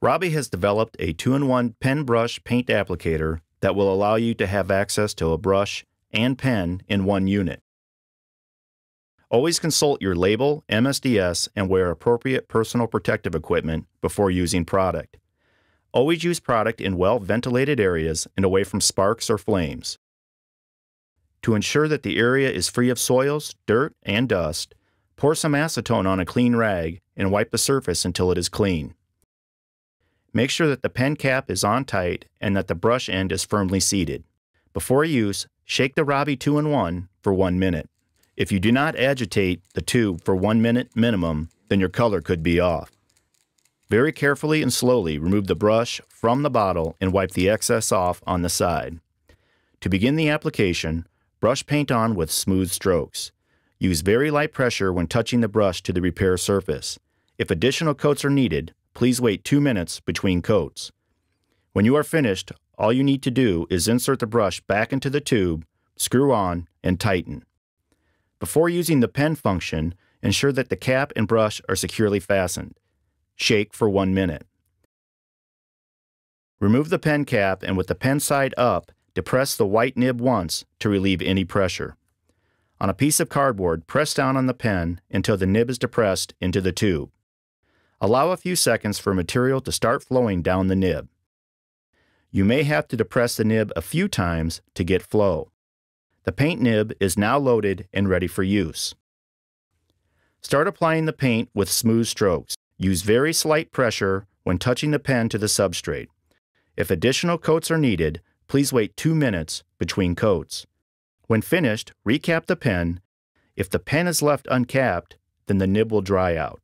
Robbie has developed a two in one pen brush paint applicator that will allow you to have access to a brush and pen in one unit. Always consult your label, MSDS, and wear appropriate personal protective equipment before using product. Always use product in well ventilated areas and away from sparks or flames. To ensure that the area is free of soils, dirt, and dust, pour some acetone on a clean rag and wipe the surface until it is clean. Make sure that the pen cap is on tight and that the brush end is firmly seated. Before use, shake the Robbie 2 in 1 for 1 minute. If you do not agitate the tube for 1 minute minimum, then your color could be off. Very carefully and slowly remove the brush from the bottle and wipe the excess off on the side. To begin the application, brush paint on with smooth strokes. Use very light pressure when touching the brush to the repair surface. If additional coats are needed, please wait two minutes between coats. When you are finished, all you need to do is insert the brush back into the tube, screw on, and tighten. Before using the pen function, ensure that the cap and brush are securely fastened. Shake for one minute. Remove the pen cap and with the pen side up, depress the white nib once to relieve any pressure. On a piece of cardboard, press down on the pen until the nib is depressed into the tube. Allow a few seconds for material to start flowing down the nib. You may have to depress the nib a few times to get flow. The paint nib is now loaded and ready for use. Start applying the paint with smooth strokes. Use very slight pressure when touching the pen to the substrate. If additional coats are needed, please wait two minutes between coats. When finished, recap the pen. If the pen is left uncapped, then the nib will dry out.